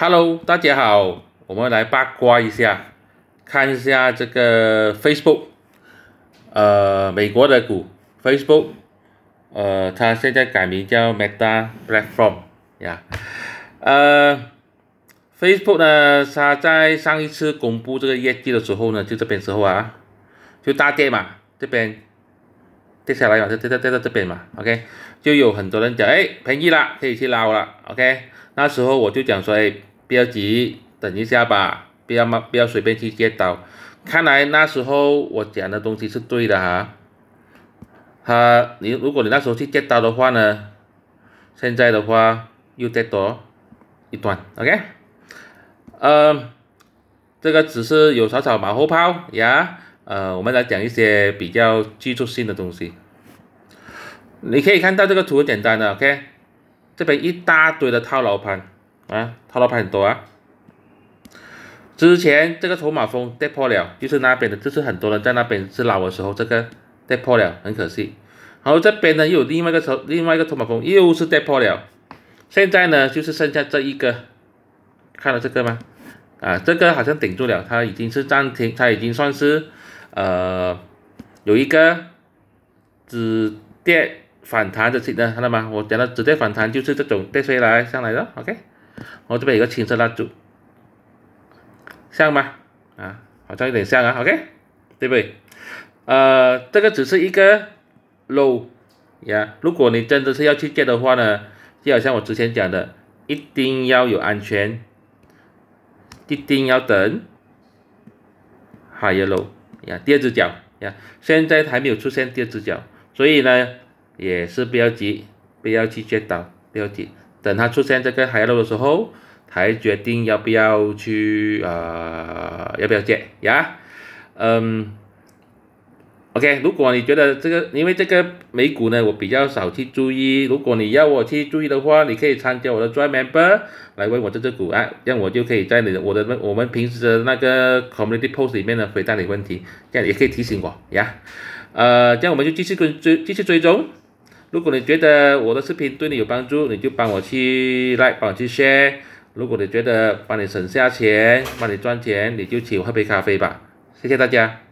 Hello，大家好，我们来八卦一下，看一下这个 Facebook，呃，美国的股 Facebook，呃，它现在改名叫 Meta Platform 呀，呃，Facebook 呢，它在上一次公布这个业绩的时候呢，就这边时候啊，就大跌嘛，这边。接下来嘛，就跌到跌到这边嘛，OK，就有很多人讲，哎，便宜了，可以去捞了，OK，那时候我就讲说，哎，不要急，等一下吧，不要嘛，不要随便去接刀，看来那时候我讲的东西是对的哈，他你如果你那时候去接刀的话呢，现在的话又再多一段，OK，嗯，这个只是有少少马后炮呀。呃，我们来讲一些比较技术性的东西。你可以看到这个图简单的，OK，这边一大堆的套牢盘啊，套牢盘很多啊。之前这个筹码峰跌破了，就是那边的，就是很多人在那边是老的时候，这个跌破了，很可惜。然后这边呢，又有另外一个筹，另外一个筹码峰又是跌破了。现在呢，就是剩下这一个，看到这个吗？啊，这个好像顶住了，它已经是暂停，它已经算是。呃，有一个止跌反弹的线呢，看到吗？我讲的止跌反弹就是这种跌下来上来的 o k 我这边有个青色蜡烛，像吗？啊，好像有点像啊，OK？对不对？呃，这个只是一个 low，呀，如果你真的是要去借的话呢，就好像我之前讲的，一定要有安全，一定要等 higher low。第二只脚呀，现在还没有出现第二只脚，所以呢，也是不要急，不要去追高，不要急，等它出现这个海浪的时候，才决定要不要去啊，要不要接呀？嗯。OK，如果你觉得这个，因为这个美股呢，我比较少去注意。如果你要我去注意的话，你可以参加我的专 Member，来问我这只股啊，这样我就可以在你的我的我们平时的那个 Community Post 里面呢回答你问题，这样也可以提醒我呀。呃，这样我们就继续跟追继续追踪。如果你觉得我的视频对你有帮助，你就帮我去 Like、帮我去 Share。如果你觉得帮你省下钱、帮你赚钱，你就请我喝杯咖啡吧。谢谢大家。